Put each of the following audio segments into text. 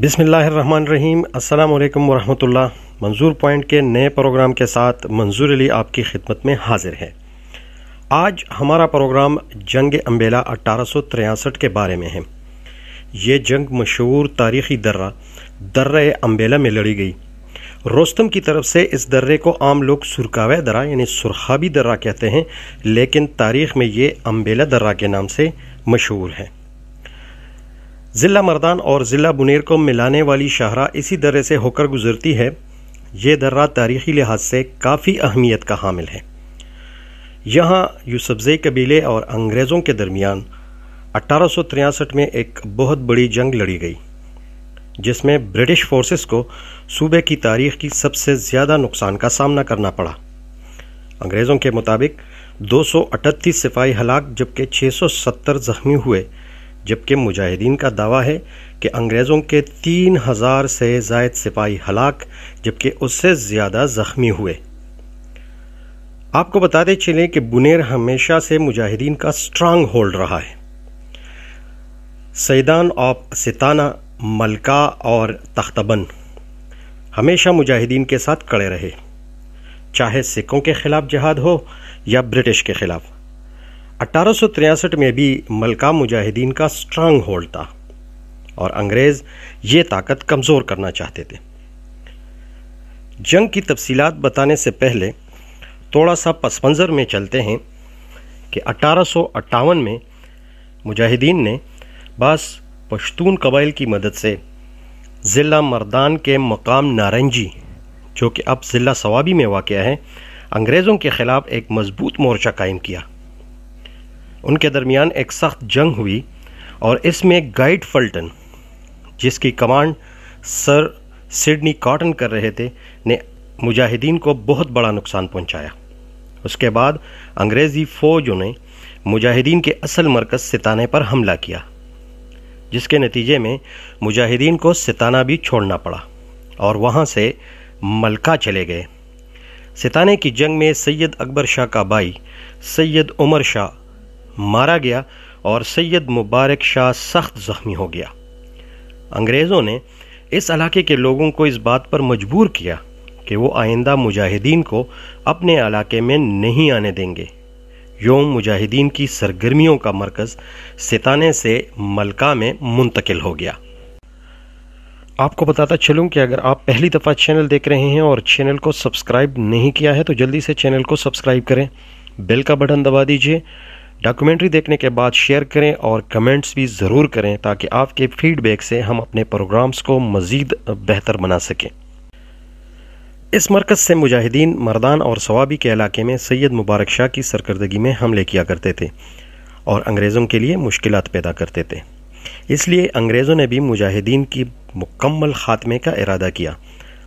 बिसमीम् अल्लाम वरहमतुल्ला मंजूर पॉइंट के नए प्रोग्राम के साथ मंजूर अली आपकी खिदमत में हाजिर है आज हमारा प्रोग्राम जंग अम्बेला अट्ठारह के बारे में है ये जंग मशहूर तारीखी दर्रा दर्रा अम्बेला में लड़ी गई रोस्तम की तरफ से इस दर्रे को आम लोग सुरखावे दर्रा यानी सुरखाबी दर्रा कहते हैं लेकिन तारीख में ये अम्बेला दर्रा के नाम से मशहूर है ज़िला मर्दान और ज़िला बुनेर को मिलाने वाली शाहरा इसी दर्रे से होकर गुजरती है ये दर्रा तारीखी लिहाज से काफ़ी अहमियत का हामिल है यहाँ यूसब्ज़े कबीले और अंग्रेज़ों के दरमियान तिरसठ में एक बहुत बड़ी जंग लड़ी गई जिसमें ब्रिटिश फोर्सेस को सूबे की तारीख की सबसे ज़्यादा नुकसान का सामना करना पड़ा अंग्रेज़ों के मुताबिक 238 सिपाही हलाक जबकि 670 ज़ख्मी हुए जबकि मुजाहिदीन का दावा है कि अंग्रेज़ों के तीन हज़ार से जायद सिपाही हलाक जबकि उससे ज़्यादा ज़ख्मी हुए आपको बताते चलें कि बुनेर हमेशा से मुजाहिदीन का स्ट्रांग होल्ड रहा है सैदान ऑफ सिताना मलका और तख्तबन हमेशा मुजाहिदीन के साथ कड़े रहे चाहे सिखों के ख़िलाफ़ जहाद हो या ब्रिटिश के ख़िलाफ़ 1863 में भी मलका मुजाहिदीन का स्ट्रांग होल्ड था और अंग्रेज़ ये ताकत कमज़ोर करना चाहते थे जंग की तफसीलात बताने से पहले थोड़ा सा पस मंज़र में चलते हैं कि अट्ठारह में मुजाहिदीन ने बस पश्तून कबाइल की मदद से ज़िला मर्दान के मकाम नारंजी जो कि अब ज़िला सवाबी में वाक़ है अंग्रेज़ों के ख़िलाफ़ एक मज़बूत मोर्चा कायम किया उनके दरमियान एक सख्त जंग हुई और इसमें गाइड फल्टन जिसकी कमांड सर सिडनी कॉटन कर रहे थे ने मुजाहिदीन को बहुत बड़ा नुकसान पहुंचाया उसके बाद अंग्रेज़ी फ़ौजों ने मुजाहिदीन के असल मरकज़ सिताने पर हमला किया जिसके नतीजे में मुजाहिदीन को सिताना भी छोड़ना पड़ा और वहाँ से मलका चले गए सिताने की जंग में सैयद अकबर शाह का भाई सैयद उमर शाह मारा गया और सैयद मुबारक शाह सख्त जख्मी हो गया अंग्रेज़ों ने इस इलाके के लोगों को इस बात पर मजबूर किया कि वो आइंदा मुजाहिदीन को अपने इलाके में नहीं आने देंगे योम मुजाहिदीन की सरगर्मियों का मरकज़ सिताने से मलका में मुंतकिल हो गया आपको बताता चलूं कि अगर आप पहली दफ़ा चैनल देख रहे हैं और चैनल को सब्सक्राइब नहीं किया है तो जल्दी से चैनल को सब्सक्राइब करें बेल का बटन दबा दीजिए डॉक्यूमेंट्री देखने के बाद शेयर करें और कमेंट्स भी ज़रूर करें ताकि आपके फीडबैक से हम अपने प्रोग्राम्स को मज़ीद बेहतर बना सकें इस मरकज़ से मुजाहिदीन मरदान और सवाबी के इलाके में सैयद मुबारक शाह की सरकर्दगी में हमले किया करते थे और अंग्रेज़ों के लिए मुश्किल पैदा करते थे इसलिए अंग्रेज़ों ने भी मुजाहिदीन की मुकम्मल ख़ात्मे का इरादा किया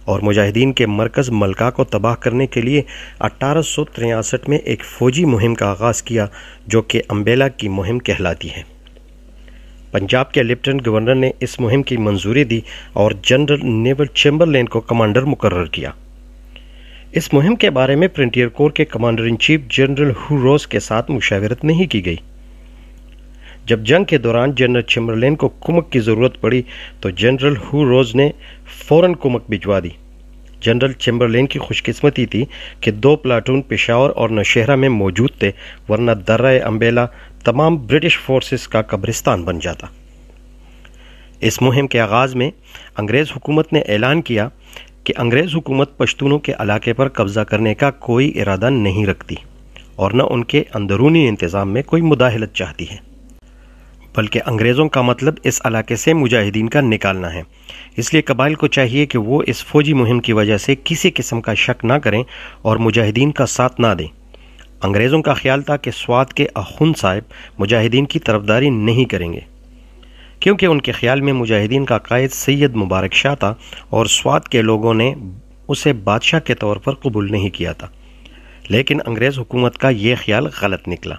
और मुजाहिदीन के मरकज़ मलका को तबाह करने के लिए अट्ठारह में एक फ़ौजी मुहिम का आगाज़ किया जो कि अम्बेला की मुहिम कहलाती है पंजाब के लेफ्टिनेंट गवर्नर ने इस मुहिम की मंजूरी दी और जनरल नेवल चैम्बरलेन को कमांडर मुकर किया इस मुहिम के बारे में प्रिंटियर कोर के commander in chief general Hugh Rose के साथ मुशावरत नहीं की गई जब जंग के दौरान जनरल चेम्बरलेन को कुमक की ज़रूरत पड़ी तो जनरल हु रोज़ ने फौरन कुमक भिजवा दी जनरल चेम्बरलेन की खुशकिस्मती थी कि दो प्लाटून पेशावर और नौशहरा में मौजूद थे वरना दर्रा अम्बेला तमाम ब्रिटिश फोर्सेस का कब्रिस्तान बन जाता इस मुहिम के आगाज़ में अंग्रेज़ हुकूमत ने ऐलान किया कि अंग्रेज़ हुकूमत पश्तूनों के इलाके पर कब्ज़ा करने का कोई इरादा नहीं रखती और न उनके अंदरूनी इंतज़ाम में कोई मुदाहलत चाहती है बल्कि अंग्रेज़ों का मतलब इस इलाके से मुजाहिदीन का निकालना है इसलिए कबाइल को चाहिए कि वो इस फौजी मुहिम की वजह से किसी किस्म का शक ना करें और मुजाहिदीन का साथ ना दें अंग्रेज़ों का ख्याल था कि स्वाद के अखुन साहिब मुजाहिदीन की तरफदारी नहीं करेंगे क्योंकि उनके ख्याल में मुजाहिदीन का कायद सैयद मुबारक शाह था और स्वाद के लोगों ने उसे बादशाह के तौर पर कबूल नहीं किया था लेकिन अंग्रेज़ हुकूमत का ये ख्याल गलत निकला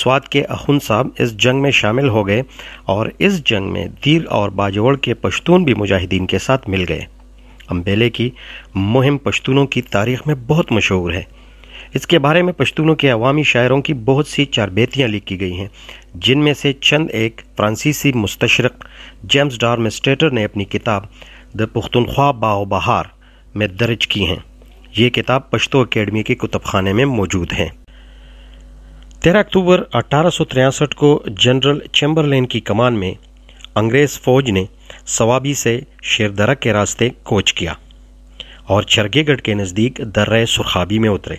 स्वाद के अखुन साहब इस जंग में शामिल हो गए और इस जंग में दीर और बाजवड़ के पश्तून भी मुजाहिदीन के साथ मिल गए अम्बेले की मुहिम पश्तूनों की तारीख में बहुत मशहूर है इसके बारे में पश्तूनों के अवामी शायरों की बहुत सी चारबेतियाँ लिखी गई हैं जिनमें से चंद एक फ्रांसीसी मुस्तशरक जेम्स डार मिस्टेटर ने अपनी किताब द पुख्तनख्वा बाओ बहार में दर्ज की हैं ये किताब पश्तो अकेडमी के कुतबखाने में मौजूद हैं तेरह अक्टूबर अठारह को जनरल चैम्बरलेन की कमान में अंग्रेज फौज ने सवाबी से शेरदरा के रास्ते कोच किया और चरगेगढ़ के नज़दीक दर्रे सुरखाबी में उतरे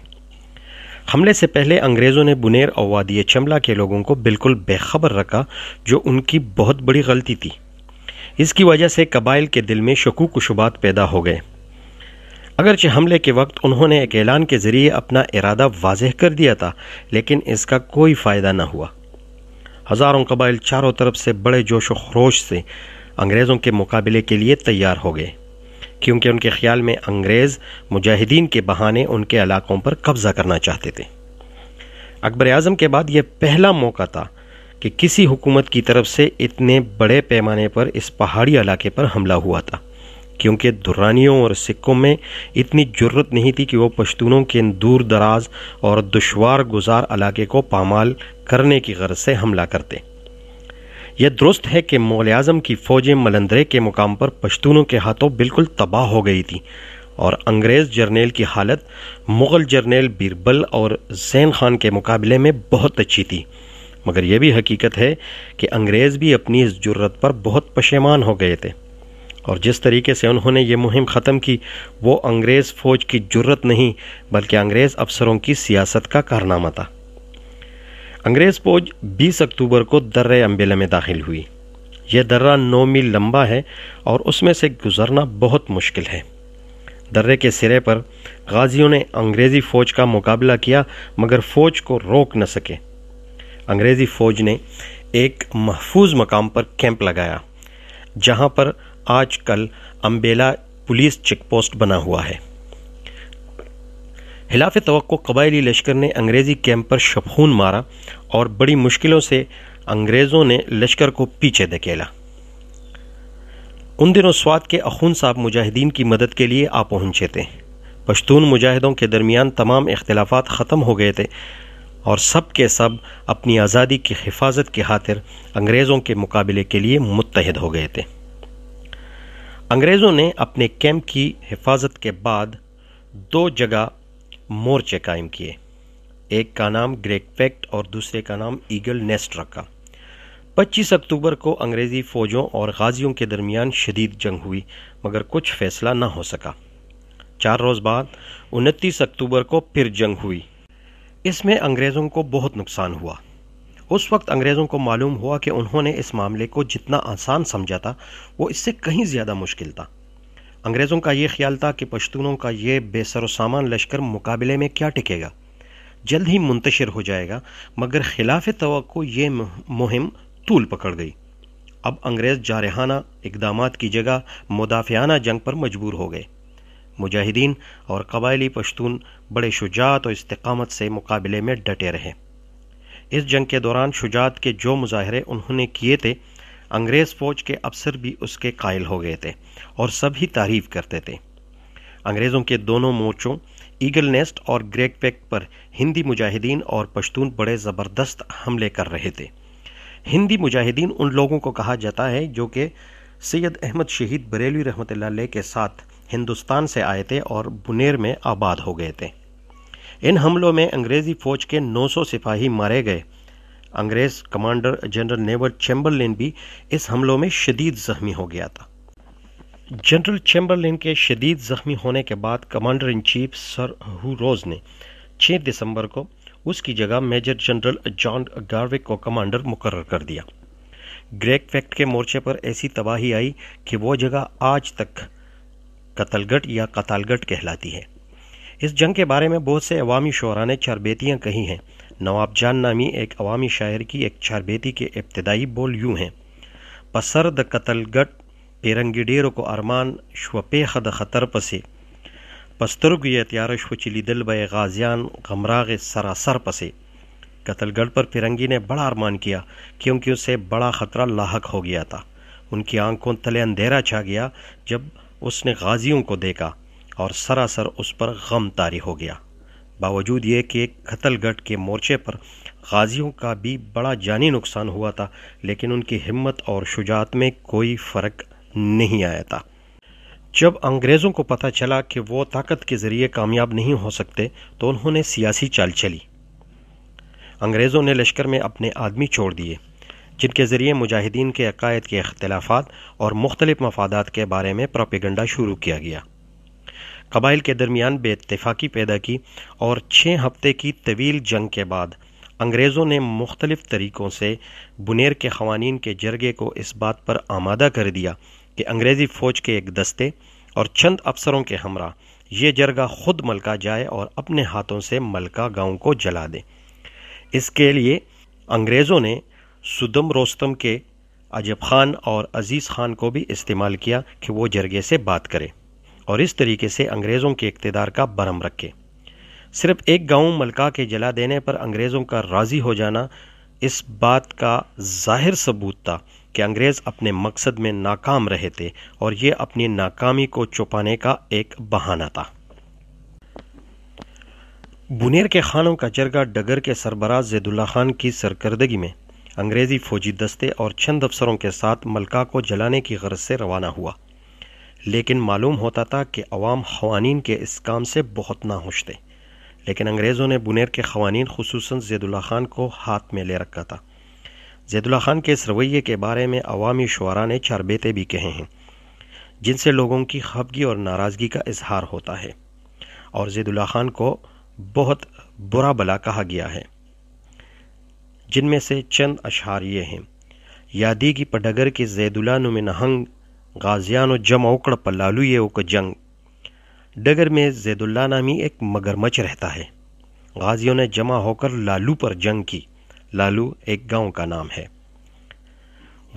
हमले से पहले अंग्रेज़ों ने बुनेर और वादी चमला के लोगों को बिल्कुल बेखबर रखा जो उनकी बहुत बड़ी गलती थी इसकी वजह से कबाइल के दिल में शकूक शुबात पैदा हो गए अगरचे हमले के वक्त उन्होंने एक ऐलान के ज़रिए अपना इरादा वाजह कर दिया था लेकिन इसका कोई फ़ायदा ना हुआ हज़ारों कबाइल चारों तरफ से बड़े जोश व खरोश से अंग्रेज़ों के मुकाबले के लिए तैयार हो गए क्योंकि उनके ख्याल में अंग्रेज़ मुजाहिदीन के बहाने उनके इलाकों पर कब्ज़ा करना चाहते थे अकबर आज़म के बाद यह पहला मौका था कि किसी हुकूमत की तरफ से इतने बड़े पैमाने पर इस पहाड़ी इलाके पर हमला हुआ था क्योंकि दुरानियों और सिक्कों में इतनी जरूरत नहीं थी कि वो पश्तूनों के दूर दराज और दुशवार गुजार इलाके को पामाल करने की गर्ज से हमला करते यह दुरुस्त है कि मोल आज़म की फ़ौजें मलंदरे के मुकाम पर पश्तूनों के हाथों बिल्कुल तबाह हो गई थी और अंग्रेज़ जर्नेल की हालत मुग़ल जर्नेल बीरबल और जैन खान के मुकाबले में बहुत अच्छी थी मगर यह भी हकीकत है कि अंग्रेज़ भी अपनी इस ज़रूरत पर बहुत पशेमान हो गए थे और जिस तरीके से उन्होंने ये मुहिम ख़त्म की वो अंग्रेज़ फ़ौज की जरूरत नहीं बल्कि अंग्रेज़ अफसरों की सियासत का कारनामा था अंग्रेज़ फ़ौज 20 अक्टूबर को दर्रे अम्बेला में दाखिल हुई यह दर्रा नौ मील लंबा है और उसमें से गुजरना बहुत मुश्किल है दर्रे के सिरे पर गाजियों ने अंग्रेज़ी फ़ौज का मुकाबला किया मगर फ़ौज को रोक न सके अंग्रेज़ी फ़ौज ने एक महफूज मकाम पर कैंप लगाया जहां पर आजकल अम्बेला पुलिस चेक पोस्ट बना हुआ है हिलाफ तो कबायली लश्कर ने अंग्रेज़ी कैंप पर शफून मारा और बड़ी मुश्किलों से अंग्रेज़ों ने लश्कर को पीछे धकेला उन दिनों स्वाद के अखून साहब मुजाहिदीन की मदद के लिए आ पहुंचे थे पश्तून मुजाहिदों के दरमियान तमाम इख्तलाफा ख़त्म हो गए थे और सब के सब अपनी आज़ादी की हिफाजत की खातिर अंग्रेज़ों के मुकाबले के लिए मुतहद हो गए थे अंग्रेज़ों ने अपने कैंप की हिफाजत के बाद दो जगह मोर्चे कायम किए एक का नाम ग्रेक फैक्ट और दूसरे का नाम ईगल नेस्ट रखा 25 अक्टूबर को अंग्रेज़ी फ़ौजों और गाजियों के दरमियान शदीद जंग हुई मगर कुछ फैसला ना हो सका चार रोज़ बाद 29 अक्टूबर को फिर जंग हुई इसमें अंग्रेज़ों को बहुत नुकसान हुआ उस वक्त अंग्रेज़ों को मालूम हुआ कि उन्होंने इस मामले को जितना आसान समझा था वो इससे कहीं ज़्यादा मुश्किल था अंग्रेज़ों का ये ख्याल था कि पश्तूनों का ये बेसर सामान लश्कर मुकाबले में क्या टिकेगा जल्द ही मुंतशिर हो जाएगा मगर खिलाफ तो ये मुहिम तूल पकड़ गई अब अंग्रेज़ जारहाना इकदाम की जगह मुदाफियाना जंग पर मजबूर हो गए मुजाहिदीन और कबायली पश्तून बड़े शुजात और इस्तकामत से मुकाबले में डटे रहे इस जंग के दौरान शुजात के जो मुजाहरे उन्होंने किए थे अंग्रेज़ फ़ौज के अफसर भी उसके कायल हो गए थे और सभी तारीफ करते थे अंग्रेज़ों के दोनों मोर्चों ईगल नेस्ट और ग्रेग पैक पर हिंदी मुजाहिदीन और पश्तून बड़े ज़बरदस्त हमले कर रहे थे हिंदी मुजाहिदीन उन लोगों को कहा जाता है जो कि सैयद अहमद शहीद बरेली रहमत के साथ हिंदुस्तान से आए थे और बुनेर में आबाद हो गए थे इन हमलों में अंग्रेज़ी फ़ौज के 900 सिपाही मारे गए अंग्रेज़ कमांडर जनरल नेवर चैम्बरलिन भी इस हमलों में शदीद जख्मी हो गया था जनरल चैम्बरलिन के शदीद जख्मी होने के बाद commander in chief sir Hugh Rose ने 6 दिसंबर को उसकी जगह मेजर जनरल जॉन गार्विक को कमांडर मुकर कर दिया ग्रेक फैक्ट के मोर्चे पर ऐसी तबाही आई कि वो जगह आज तक कतलगट या कतालगट कहलाती है इस जंग के बारे में बहुत से अवामी शुरा ने चारबेतियाँ कही हैं नवाब जान नामी एक अवामी शायर की एक चारबेती के इब्तदाई बोल यूँ हैं पसरद कतलगट पेरंगिडेरो को अरमान खद खतर पसे पस्तरग ये त्यारश चिली दिल बे गाजियान गमराग सरासर पसे कतलगढ़ पर फिरंगी ने बड़ा अरमान किया क्योंकि उसे बड़ा ख़तरा लाक हो गया था उनकी आंखों तले अंधेरा छा गया जब उसने गाजियों को देखा और सरासर उस पर गम तारी हो गया बावजूद ये कि कतलगढ़ के मोर्चे पर गाजियों का भी बड़ा जानी नुकसान हुआ था लेकिन उनकी हिम्मत और शुजात में कोई फ़र्क नहीं आया था जब अंग्रेज़ों को पता चला कि वो ताकत के ज़रिए कामयाब नहीं हो सकते तो उन्होंने सियासी चाल चली अंग्रेज़ों ने लश्कर में अपने आदमी छोड़ दिए जिनके ज़रिए मुजाहिदीन के अकायद के अख्तिलाफ़ात और मुख्तलिफ मफादात के बारे में प्रोपेगंडा शुरू किया गया कबाइल के दरमियान बेतफाक़ी पैदा की और छः हफ्ते की तवील जंग के बाद अंग्रेज़ों ने मुख्तलिफ़ तरीक़ों से बुनेर के खवानीन के जरगे को इस बात पर आमादा कर दिया कि अंग्रेज़ी फ़ौज के एक दस्ते और चंद अफसरों के हमरा ये जरगा खुद मलका जाए और अपने हाथों से मलका गांव को जला दे इसके लिए अंग्रेज़ों ने सुदम रोस्तम के अजब खान और अजीज़ खान को भी इस्तेमाल किया कि वो जरगे से बात करें और इस तरीके से अंग्रेज़ों के इकतदार का बरम रखे सिर्फ एक गांव मलका के जला देने पर अंग्रेज़ों का राज़ी हो जाना इस बात का जाहिर सबूत था कि अंग्रेज़ अपने मकसद में नाकाम रहे थे और ये अपनी नाकामी को छुपाने का एक बहाना था बुनेर के खानों का जरगा डगर के सरबराज जैदुल्ला खान की सरकर्दगी में अंग्रेज़ी फौजी दस्ते और चंद अफसरों के साथ मलका को जलाने की गरज से रवाना हुआ लेकिन मालूम होता था कि अवाम खवानी के इस काम से बहुत नाखुश थे लेकिन अंग्रेज़ों ने बुनेर के खवानी खसूस जैदुल्ला खान को हाथ में ले रखा था जैदुल्ला खान के इस रवैये के बारे में अवामी शुरा ने चारबेते भी कहे हैं जिनसे लोगों की खबगी और नाराज़गी का इजहार होता है और जैदुल्ला खान को बहुत बुरा भला कहा गया है जिनमें से चंद अशार ये हैं यादी की पडगर के जैदुल्ला नुम नहंग गाजियानो जमा उकड़ पलालू ये उक जंग डगर में जैदुल्ला नामी एक मगरमच्छ रहता है गाजियों ने जमा होकर लालू पर जंग की लालू एक गांव का नाम है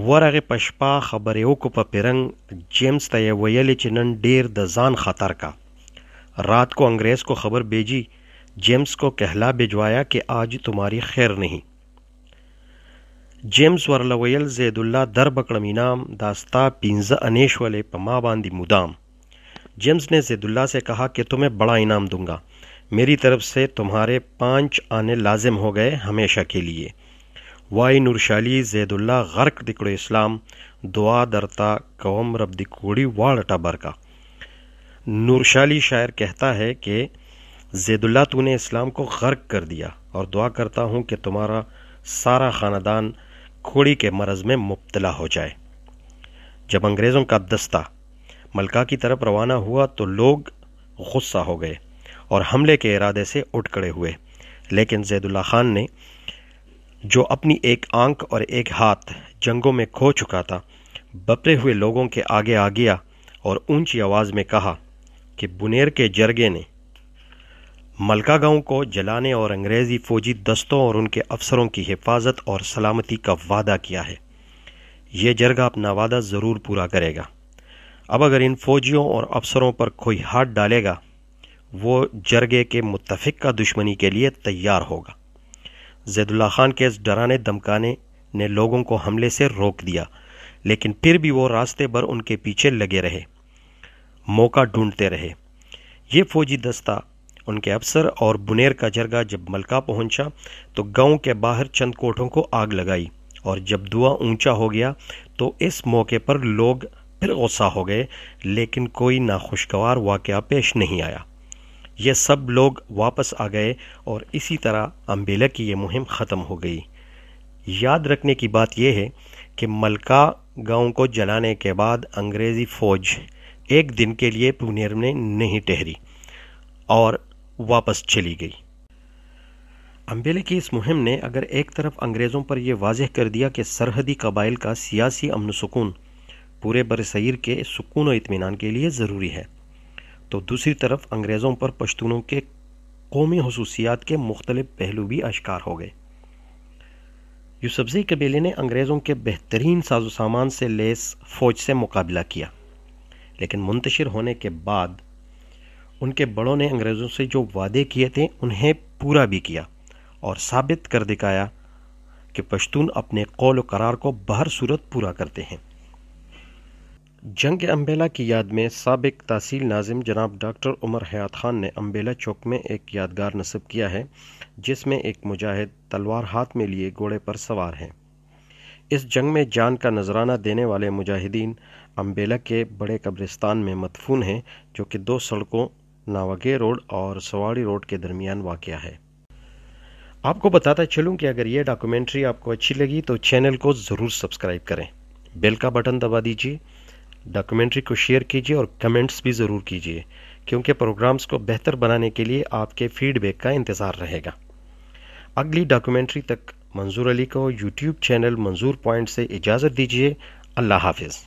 वरग पशपा खबर ओक पिरंग जेम्स तय वयल चिनन डेर द जान खतर का रात को अंग्रेज़ को खबर भेजी जेम्स को कहला भिजवाया कि आज तुम्हारी खैर नहीं जेम्स ورله ویل زید الله در بکړم انعام داستا پنځه انیشولې په ما باندې जेम्स ने जैदुल्ला से कहा कि तुम्हें बड़ा इनाम दूंगा मेरी तरफ से तुम्हारे पांच आने लाजिम हो गए हमेशा के लिए वाई नूरशाली जैदुल्ला गर्क दिकड़ो इस्लाम दुआ दरता कौम रब दिकोड़ी वाड़टा बरका नूरशाली शायर कहता है कि जैदुल्ला तूने इस्लाम को गर्क कर दिया और दुआ करता हूँ कि तुम्हारा सारा ख़ानदान खोड़ी के मरज में मुबतला हो जाए जब अंग्रेज़ों का दस्ता मलका की तरफ रवाना हुआ तो लोग गुस्सा हो गए और हमले के इरादे से उठ खड़े हुए लेकिन जैदुल्ला खान ने जो अपनी एक आंख और एक हाथ जंगों में खो चुका था बपरे हुए लोगों के आगे आ गया और ऊंची आवाज़ में कहा कि बुनेर के जरगे ने मलका गांव को जलाने और अंग्रेजी फौजी दस्तों और उनके अफसरों की हिफाजत और सलामती का वादा किया है यह जरगा अपना वादा ज़रूर पूरा करेगा अब अगर इन फौजियों और अफसरों पर कोई हाथ डालेगा वो जरगे के मुतफिक का दुश्मनी के लिए तैयार होगा जैदुल्ला खान के इस डराने दमकाने ने लोगों को हमले से रोक दिया लेकिन फिर भी वो रास्ते भर उनके पीछे लगे रहे मौका ढूंढते रहे ये फौजी दस्ता उनके अफसर और बुनेर का जरगा जब मलका पहुंचा तो गांव के बाहर चंद कोठों को आग लगाई और जब दुआ ऊंचा हो गया तो इस मौके पर लोग फिर गुस्सा हो गए लेकिन कोई नाखुशगवार वाक़ पेश नहीं आया ये सब लोग वापस आ गए और इसी तरह अम्बेला की यह मुहिम ख़त्म हो गई याद रखने की बात यह है कि मलका गांव को जलाने के बाद अंग्रेज़ी फ़ौज एक दिन के लिए पुनेर में नहीं ठहरी और वापस चली गई अम्बेले की इस मुहिम ने अगर एक तरफ अंग्रेज़ों पर यह वाजह कर दिया कि सरहदी कबाइल का सियासी अमन सुकून पूरे बरसीर के सुकून और इतमान के लिए ज़रूरी है तो दूसरी तरफ अंग्रेज़ों पर पश्तूनों के कौमी खसूसियात के मुख्तलिफ पहलू भी आश्कार हो गए यूसब्जी कबीले ने अंग्रेज़ों के बेहतरीन साजो सामान से लेस फौज से मुकाबला किया लेकिन मुंतशिर होने के बाद उनके बड़ों ने अंग्रेज़ों से जो वादे किए थे उन्हें पूरा भी किया और साबित कर दिखाया कि पश्तून अपने कौल करार को बहर सूरत पूरा करते हैं जंग अम्बेला की याद में सबक तहसील नाजिम जनाब डॉक्टर उमर हयात खान ने अम्बेला चौक में एक यादगार नस्ब किया है जिसमें एक मुजाहिद तलवार हाथ में लिए घोड़े पर सवार हैं इस जंग में जान का नजराना देने वाले मुजाहिदीन अम्बेला के बड़े कब्रिस्तान में मदफून हैं जो कि दो सड़कों नावागे रोड और सवाड़ी रोड के दरमियान वाक़ है आपको बताता चलूँ कि अगर ये डॉक्यूमेंट्री आपको अच्छी लगी तो चैनल को ज़रूर सब्सक्राइब करें बेल का बटन दबा दीजिए डॉक्यूमेंट्री को शेयर कीजिए और कमेंट्स भी ज़रूर कीजिए क्योंकि प्रोग्राम्स को बेहतर बनाने के लिए आपके फीडबैक का इंतज़ार रहेगा अगली डॉक्यूमेंट्री तक मंजूर अली को यूट्यूब चैनल मंजूर पॉइंट से इजाज़त दीजिए अल्लाह हाफिज़